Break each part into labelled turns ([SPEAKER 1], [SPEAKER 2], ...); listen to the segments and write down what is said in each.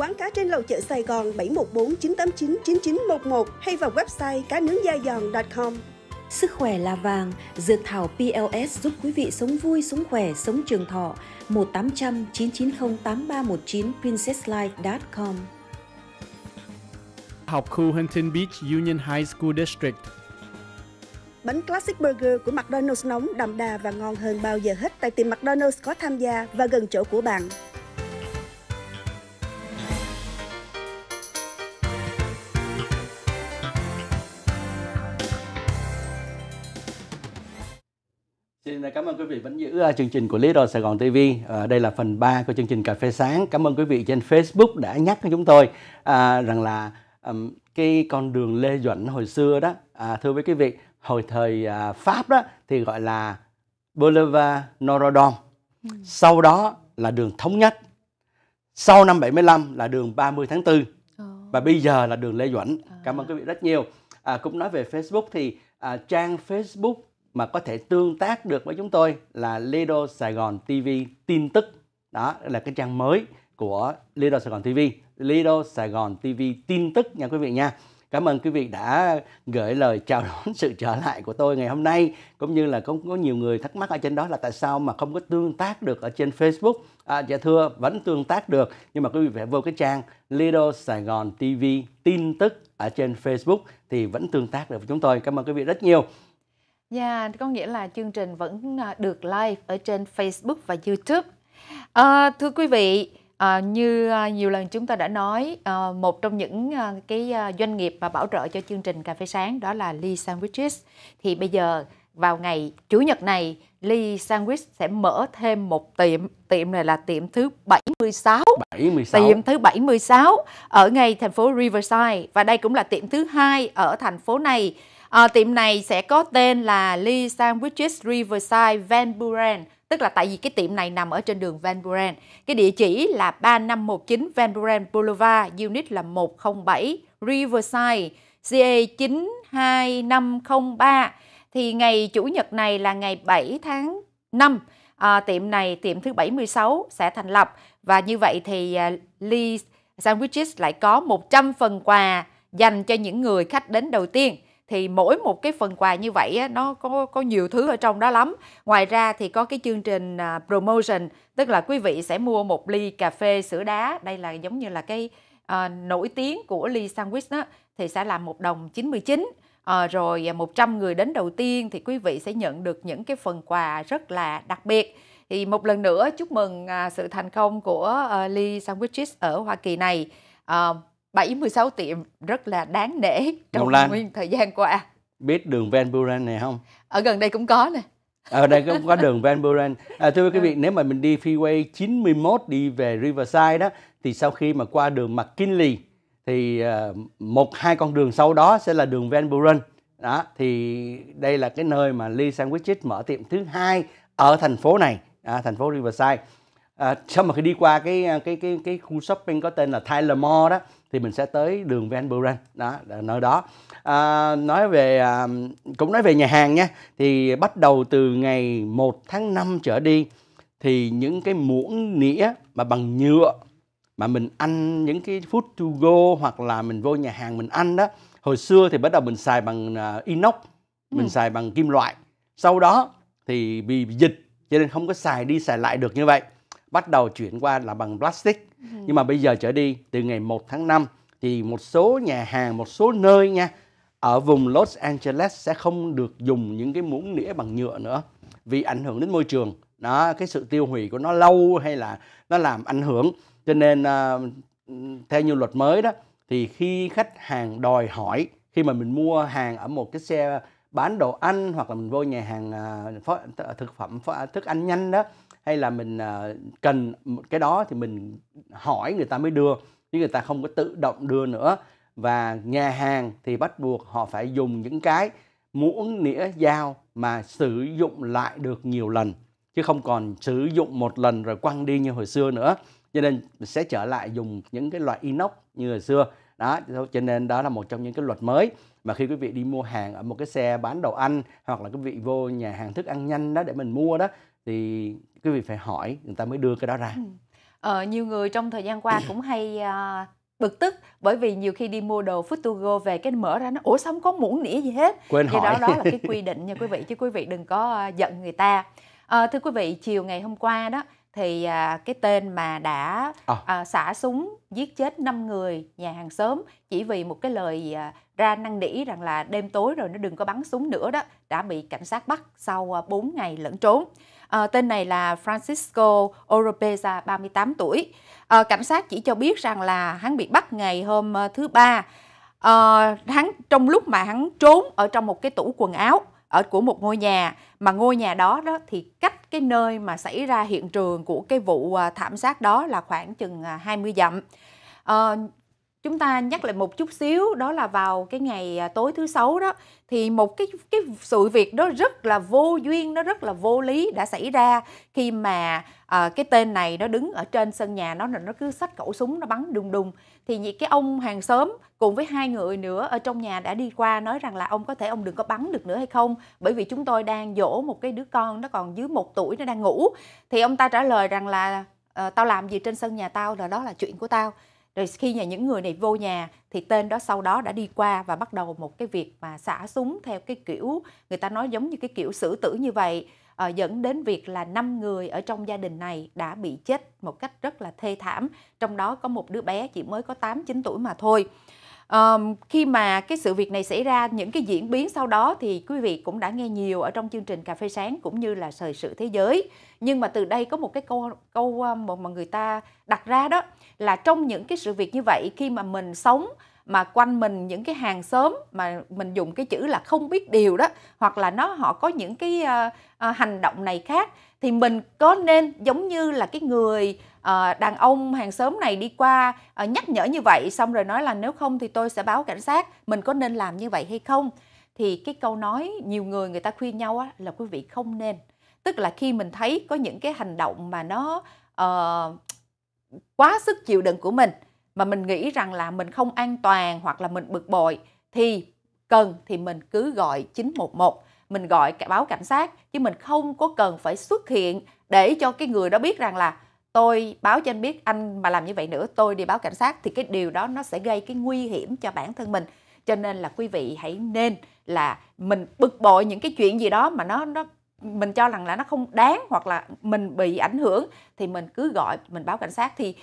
[SPEAKER 1] quán cá trên lầu chợ Sài Gòn 714 989 9911 hay vào website cá nướng da giòn.com. Sức khỏe là vàng, dược thảo PLS giúp quý vị sống vui, sống khỏe, sống trường thọ. 1800 990 8319 princesslife.com
[SPEAKER 2] Học khu Huntington Beach Union High School District
[SPEAKER 1] Bánh Classic Burger của McDonald's nóng, đậm đà và ngon hơn bao giờ hết tại tiệm McDonald's có tham gia và gần chỗ của bạn.
[SPEAKER 2] Xin cảm ơn quý vị vẫn giữ à, chương trình của Lý Đô Sài Gòn TV. đây là phần 3 của chương trình Cà phê sáng. Cảm ơn quý vị trên Facebook đã nhắc với chúng tôi à, rằng là um, cái con đường Lê Duẩn hồi xưa đó, à, thưa với quý vị, hồi thời Pháp đó thì gọi là Boulevard Norodom. Ừ. Sau đó là đường Thống Nhất. Sau năm 75 là đường 30 tháng 4. Ờ. Và bây giờ là đường Lê Duẩn. Cảm ơn quý vị rất nhiều. À, cũng nói về Facebook thì à, trang Facebook mà có thể tương tác được với chúng tôi là Lido Sài Gòn TV tin tức đó là cái trang mới của Lido Sài Gòn TV Lido Sài Gòn TV tin tức nha quý vị nha Cảm ơn quý vị đã gửi lời chào đón sự trở lại của tôi ngày hôm nay cũng như là có có nhiều người thắc mắc ở trên đó là tại sao mà không có tương tác được ở trên Facebook. À, dạ thưa vẫn tương tác được nhưng mà quý vị phải vô cái trang Lido Sài Gòn TV tin tức ở trên Facebook thì vẫn tương tác được với chúng tôi. Cảm ơn quý vị rất nhiều.
[SPEAKER 1] Yeah, dạ, có nghĩa là chương trình vẫn à, được live ở trên Facebook và YouTube. À, thưa quý vị, ờ, à, như nhiều lần chúng ta đã nói, à, một trong những à, cái à, doanh nghiệp mà bảo trợ cho chương trình cà phê sáng đó là Lee Sandwiches. Thì bây giờ vào ngày chủ nhật này, Lee Sandwich sẽ mở thêm một tiệm. Tiệm này là tiệm thứ 76. 76. Tiệm thứ 76 ở ngay thành phố Riverside và đây cũng là tiệm thứ hai ở thành phố này À, tiệm này sẽ có tên là Lee Sandwiches Riverside Van Buren, tức là tại vì cái tiệm này nằm ở trên đường Van Buren. Cái địa chỉ là 3519 Van Buren Boulevard, unit là 107 Riverside, CA 92503. Thì ngày Chủ nhật này là ngày 7 tháng 5, à, ờ, tiệm này, tiệm thứ 76 sẽ thành lập. Và như vậy thì uh, Lee Sandwiches lại có 100 phần quà dành cho những người khách đến đầu tiên thì mỗi một cái phần quà như vậy á, nó có có nhiều thứ ở trong đó lắm. Ngoài ra thì có cái chương trình à, promotion tức là quý vị sẽ mua một ly cà phê sữa đá, đây là giống như là cái uh, nổi tiếng của ly sandwich đó thì sẽ là một đồng 99 ờ, à, rồi 100 người đến đầu tiên thì quý vị sẽ nhận được những cái phần quà rất là đặc biệt. Thì một lần nữa chúc mừng à, sự thành công của à, Lee Sandwiches ở Hoa Kỳ này. À, 76 tiệm rất là đáng để trong Lan. nguyên thời gian qua.
[SPEAKER 2] Biết đường Van Buren này không?
[SPEAKER 1] Ở gần đây cũng có nè.
[SPEAKER 2] Ờ, ở đây cũng có đường Van Buren. À, thưa quý dạ. vị, nếu mà mình đi freeway 91 đi về Riverside đó, thì sau khi mà qua đường McKinley thì ờ, một hai con đường sau đó sẽ là đường Van Buren. Đó, thì đây là cái nơi mà Lee Sandwiches mở tiệm thứ hai ở thành phố này, à, thành phố Riverside à, sau mà khi đi qua cái à, cái cái cái khu shopping có tên là Tyler Mall đó thì mình sẽ tới đường Van Buren đó nơi đó à, nói về à, cũng nói về nhà hàng nha thì bắt đầu từ ngày 1 tháng 5 trở đi thì những cái muỗng nĩa mà bằng nhựa mà mình ăn những cái food to go hoặc là mình vô nhà hàng mình ăn đó hồi xưa thì bắt đầu mình xài bằng à, inox ừ. mình ừ. xài bằng kim loại sau đó thì bị dịch cho nên không có xài đi xài lại được như vậy bắt đầu chuyển qua là bằng plastic ừ. nhưng mà bây giờ trở đi từ ngày 1 tháng 5 thì một số nhà hàng một số nơi nha ở vùng Los Angeles sẽ không được dùng những cái muỗng nĩa bằng nhựa nữa vì ảnh hưởng đến môi trường đó cái sự tiêu hủy của nó lâu hay là nó làm ảnh hưởng cho nên uh, theo như luật mới đó thì khi khách hàng đòi hỏi khi mà mình mua hàng ở một cái xe bán đồ ăn hoặc là mình vô nhà hàng uh, thực phẩm thức ăn nhanh đó hay là mình à, cần cái đó thì mình hỏi người ta mới đưa chứ người ta không có tự động đưa nữa và nhà hàng thì bắt buộc họ phải dùng những cái muỗng nĩa dao mà sử dụng lại được nhiều lần chứ không còn sử dụng một lần rồi quăng đi như hồi xưa nữa cho nên sẽ trở lại dùng những cái loại inox như hồi xưa đó cho nên đó là một trong những cái luật mới mà khi quý vị đi mua hàng ở một cái xe bán đồ ăn hoặc là quý vị vô nhà hàng thức ăn nhanh đó để mình mua đó thì quý vị phải hỏi người ta mới đưa cái đó ra ừ.
[SPEAKER 1] ờ, nhiều người trong thời gian qua cũng hay uh, bực tức bởi vì nhiều khi đi mua đồ Futugo về cái mở ra nó ủa sao không có muỗng nĩa gì hết quên hỏi đó đó là cái quy định nha quý vị chứ quý vị đừng có uh, giận người ta uh, thưa quý vị chiều ngày hôm qua đó thì à, cái tên mà đã ờ. à. xả súng giết chết 5 người nhà hàng xóm chỉ vì một cái lời à, ra năn nỉ rằng là đêm tối rồi nó đừng có bắn súng nữa đó đã bị cảnh sát bắt sau à, 4 ngày lẫn trốn. À, tên này là Francisco Oropeza, 38 tuổi. À, cảnh sát chỉ cho biết rằng là hắn bị bắt ngày hôm ờ, thứ ba. À, hắn trong lúc mà hắn trốn ở trong một cái tủ quần áo ở của một ngôi nhà mà ngôi nhà đó đó thì cách cái nơi mà xảy ra hiện trường của cái vụ thảm sát đó là khoảng chừng 20 dặm. À, chúng ta nhắc lại một chút xíu đó là vào cái ngày à, tối thứ sáu đó thì một cái cái sự việc đó rất là vô duyên nó rất là vô lý đã xảy ra khi mà à, cái tên này nó đứng ở trên sân nhà nó nó cứ xách khẩu súng nó bắn đùng đùng thì những cái ông hàng xóm cùng với hai người nữa ở trong nhà đã đi qua nói rằng là ông có thể ông đừng có bắn được nữa hay không bởi vì chúng tôi đang dỗ một cái đứa con nó còn dưới một tuổi nó đang ngủ thì ông ta trả lời rằng là ờ, tao làm gì trên sân nhà tao là đó là chuyện của tao rồi khi nhà những người này vô nhà thì tên đó sau đó đã đi qua và bắt đầu một cái việc mà xả súng theo cái kiểu người ta nói giống như cái kiểu xử tử như vậy à, dẫn đến việc là năm người ở trong gia đình này đã bị chết một cách rất là thê thảm trong đó có một đứa bé chỉ mới có 8 9 tuổi mà thôi Um, khi mà cái sự việc này xảy ra, những cái diễn biến sau đó thì quý vị cũng đã nghe nhiều ở trong chương trình cà phê sáng cũng như là thời sự thế giới. Nhưng mà từ đây có một cái câu câu ờ, mà mà người ta đặt ra đó là trong những cái sự việc như vậy khi mà mình sống mà quanh mình những cái hàng xóm mà mình dùng cái chữ là không biết điều đó hoặc là nó họ có những cái uh, uh, hành động này khác thì mình có nên giống như là cái người Ờ, đàn ông hàng xóm này đi qua ờ, nhắc nhở như vậy xong rồi nói là nếu không thì tôi sẽ báo cảnh sát mình có nên làm như vậy hay không thì cái câu nói nhiều người người ta khuyên nhau là quý vị không nên tức là khi mình thấy có những cái hành động mà nó uh, quá sức chịu đựng của mình mà mình nghĩ rằng là mình không an toàn hoặc là mình bực bội thì cần thì mình cứ gọi 911 mình gọi báo cảnh sát chứ mình không có cần phải xuất hiện để cho cái người đó biết rằng là tôi báo cho anh biết anh mà làm như vậy nữa tôi đi báo cảnh sát thì cái điều đó nó sẽ gây cái nguy hiểm cho bản thân mình cho nên là quý vị hãy nên là mình bực bội những cái chuyện gì đó mà nó nó mình cho rằng là nó không đáng hoặc là mình bị ảnh hưởng thì mình cứ gọi mình báo cảnh sát thì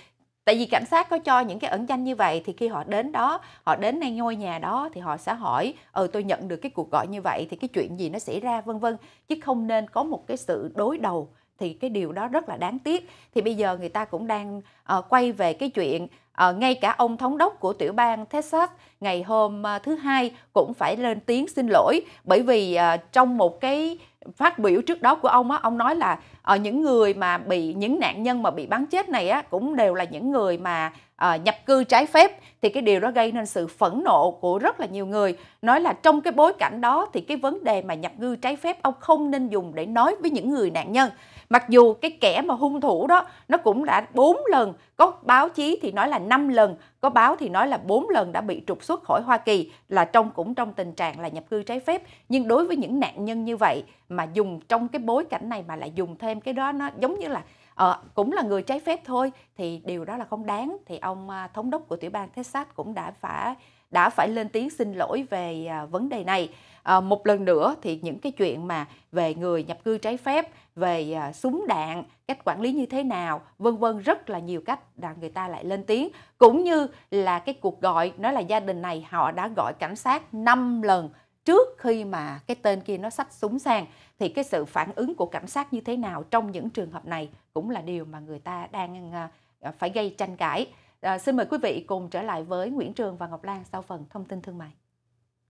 [SPEAKER 1] tại vì cảnh sát có cho những cái ẩn danh như vậy thì khi họ đến đó họ đến ngay ngôi nhà đó thì họ sẽ hỏi ờ tôi nhận được cái cuộc gọi như vậy thì cái chuyện gì nó xảy ra vân vân chứ không nên có một cái sự đối đầu thì cái điều đó rất là đáng tiếc thì bây giờ người ta cũng đang uh, quay về cái chuyện uh, ngay cả ông thống đốc của tiểu bang Texas ngày hôm uh, thứ hai cũng phải lên tiếng xin lỗi bởi vì uh, trong một cái phát biểu trước đó của ông á ông nói là ở uh, những người mà bị những nạn nhân mà bị bắn chết này á cũng đều là những người mà à, nhập cư trái phép thì cái điều đó gây nên sự phẫn nộ của rất là nhiều người nói là trong cái bối cảnh đó thì cái vấn đề mà nhập cư trái phép ông không nên dùng để nói với những người nạn nhân mặc dù cái kẻ mà hung thủ đó nó cũng đã bốn lần có báo chí thì nói là năm lần có báo thì nói là bốn lần đã bị trục xuất khỏi Hoa Kỳ là trong cũng trong tình trạng là nhập cư trái phép nhưng đối với những nạn nhân như vậy mà dùng trong cái bối cảnh này mà lại dùng thêm cái đó nó giống như là à, cũng là người trái phép thôi thì điều đó là không đáng thì ông à, thống đốc của tiểu bang Texas cũng đã phải đã phải lên tiếng xin lỗi về à, vấn đề này à, một lần nữa thì những cái chuyện mà về người nhập cư trái phép về à, súng đạn cách quản lý như thế nào vân vân rất là nhiều cách là người ta lại lên tiếng cũng như là cái cuộc gọi nói là gia đình này họ đã gọi cảnh sát 5 lần trước khi mà cái tên kia nó sách súng sang thì cái sự phản ứng của cảnh sát như thế nào trong những trường hợp này cũng là điều mà người ta đang ờ, ờ, phải gây tranh cãi. À, xin mời quý vị cùng trở lại với Nguyễn Trường và Ngọc Lan sau phần thông tin thương mại.